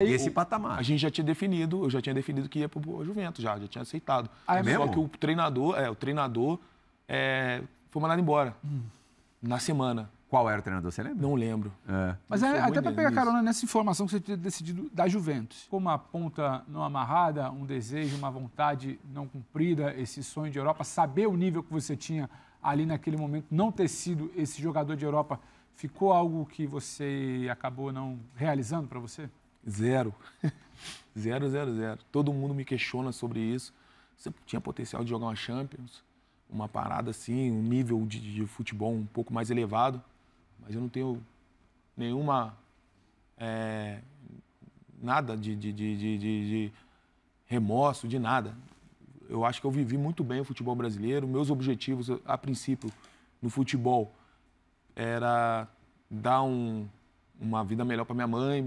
E esse patamar. A gente já tinha definido, eu já tinha definido que ia para o Juventus, já, já tinha aceitado. Ah, é Só mesmo? que o treinador, é, o treinador é, foi mandado embora hum. na semana. Qual era o treinador, você lembra? Não lembro. É. Mas é, até para pegar carona nessa informação que você tinha decidido da Juventus. Com uma ponta não amarrada, um desejo, uma vontade não cumprida, esse sonho de Europa, saber o nível que você tinha ali naquele momento, não ter sido esse jogador de Europa, ficou algo que você acabou não realizando para você? Zero. zero, zero, zero. Todo mundo me questiona sobre isso. Você tinha potencial de jogar uma Champions, uma parada assim, um nível de, de futebol um pouco mais elevado, mas eu não tenho nenhuma. É, nada de, de, de remorso, de nada. Eu acho que eu vivi muito bem o futebol brasileiro. Meus objetivos, a princípio, no futebol, era dar um, uma vida melhor para minha mãe,